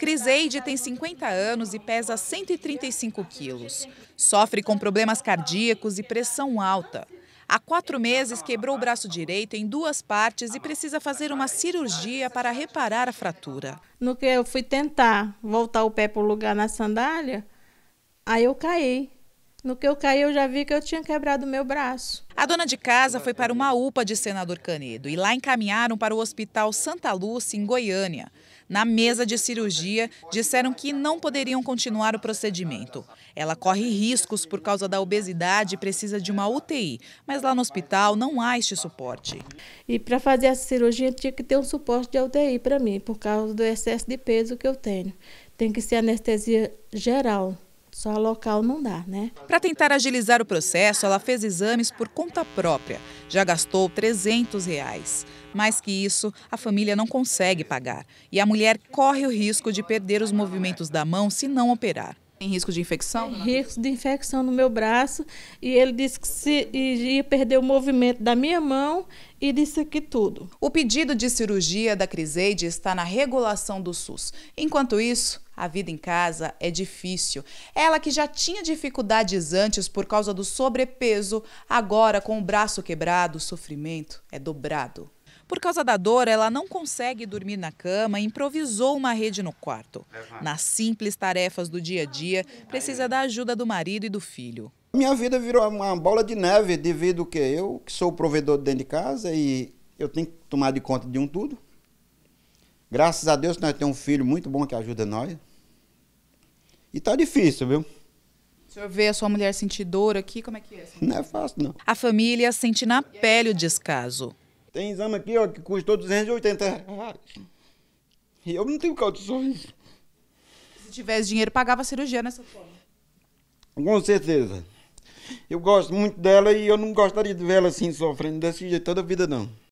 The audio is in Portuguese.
Criseide tem 50 anos e pesa 135 quilos. Sofre com problemas cardíacos e pressão alta. Há quatro meses quebrou o braço direito em duas partes e precisa fazer uma cirurgia para reparar a fratura. No que eu fui tentar voltar o pé para o lugar na sandália, aí eu caí. No que eu caí, eu já vi que eu tinha quebrado o meu braço. A dona de casa foi para uma UPA de Senador Canedo e lá encaminharam para o Hospital Santa Lúcia, em Goiânia na mesa de cirurgia, disseram que não poderiam continuar o procedimento. Ela corre riscos por causa da obesidade e precisa de uma UTI, mas lá no hospital não há este suporte. E para fazer essa cirurgia tinha que ter um suporte de UTI para mim, por causa do excesso de peso que eu tenho. Tem que ser anestesia geral. Só local não dá, né? Para tentar agilizar o processo, ela fez exames por conta própria. Já gastou 300 reais. Mais que isso, a família não consegue pagar e a mulher corre o risco de perder os movimentos da mão se não operar. Tem risco de infecção? Tem risco de infecção no meu braço e ele disse que se, ia perder o movimento da minha mão e disse que tudo. O pedido de cirurgia da Criseide está na regulação do SUS. Enquanto isso, a vida em casa é difícil. Ela que já tinha dificuldades antes por causa do sobrepeso, agora com o braço quebrado, o sofrimento é dobrado. Por causa da dor, ela não consegue dormir na cama e improvisou uma rede no quarto. Nas simples tarefas do dia a dia, precisa da ajuda do marido e do filho. Minha vida virou uma bola de neve devido que eu, que sou o provedor dentro de casa e eu tenho que tomar de conta de um tudo. Graças a Deus nós temos um filho muito bom que ajuda nós. E tá difícil, viu? O senhor vê a sua mulher sentir dor aqui, como é que é? Não é fácil, não. A família sente na pele o descaso. Tem exame aqui, ó, que custou 280 reais. E eu não tenho condições. Se tivesse dinheiro, pagava a cirurgia nessa forma. Com certeza. Eu gosto muito dela e eu não gostaria de ver ela assim sofrendo desse jeito toda a vida, não.